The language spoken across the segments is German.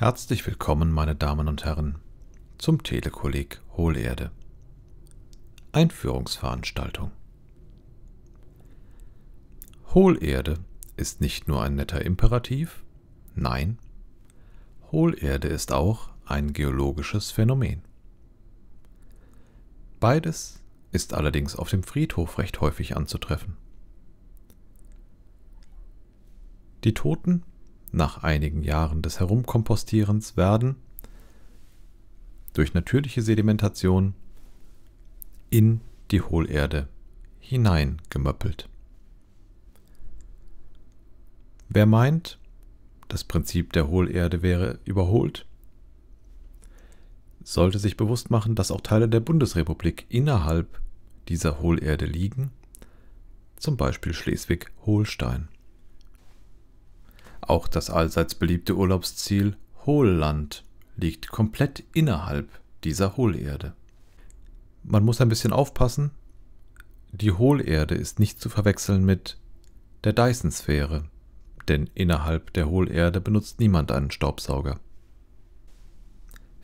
Herzlich willkommen, meine Damen und Herren, zum Telekolleg Hohlerde. Einführungsveranstaltung. Hohlerde ist nicht nur ein netter Imperativ, nein, Hohlerde ist auch ein geologisches Phänomen. Beides ist allerdings auf dem Friedhof recht häufig anzutreffen. Die Toten nach einigen Jahren des Herumkompostierens werden durch natürliche Sedimentation in die Hohlerde hineingemöppelt. Wer meint, das Prinzip der Hohlerde wäre überholt, sollte sich bewusst machen, dass auch Teile der Bundesrepublik innerhalb dieser Hohlerde liegen, zum Beispiel Schleswig-Holstein. Auch das allseits beliebte Urlaubsziel Hohlland liegt komplett innerhalb dieser Hohlerde. Man muss ein bisschen aufpassen. Die Hohlerde ist nicht zu verwechseln mit der Dyson-Sphäre, denn innerhalb der Hohlerde benutzt niemand einen Staubsauger.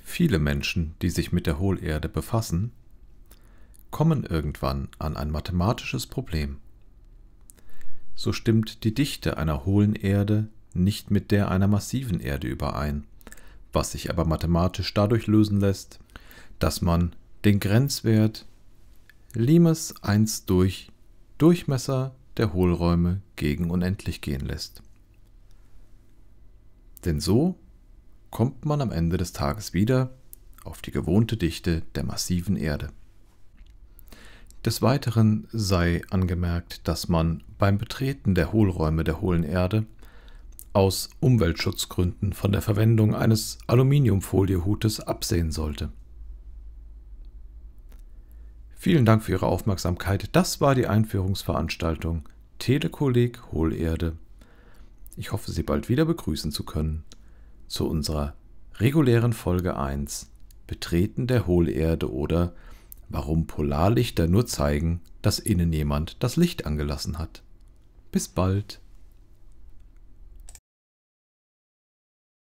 Viele Menschen, die sich mit der Hohlerde befassen, kommen irgendwann an ein mathematisches Problem. So stimmt die Dichte einer hohlen Erde nicht mit der einer massiven Erde überein, was sich aber mathematisch dadurch lösen lässt, dass man den Grenzwert Limes 1 durch Durchmesser der Hohlräume gegen unendlich gehen lässt. Denn so kommt man am Ende des Tages wieder auf die gewohnte Dichte der massiven Erde. Des Weiteren sei angemerkt, dass man beim Betreten der Hohlräume der hohlen Erde aus Umweltschutzgründen von der Verwendung eines Aluminiumfoliehutes absehen sollte. Vielen Dank für Ihre Aufmerksamkeit. Das war die Einführungsveranstaltung Telekolleg Hohlerde. Ich hoffe, Sie bald wieder begrüßen zu können zu unserer regulären Folge 1 Betreten der Hohlerde oder Warum Polarlichter nur zeigen, dass innen jemand das Licht angelassen hat. Bis bald.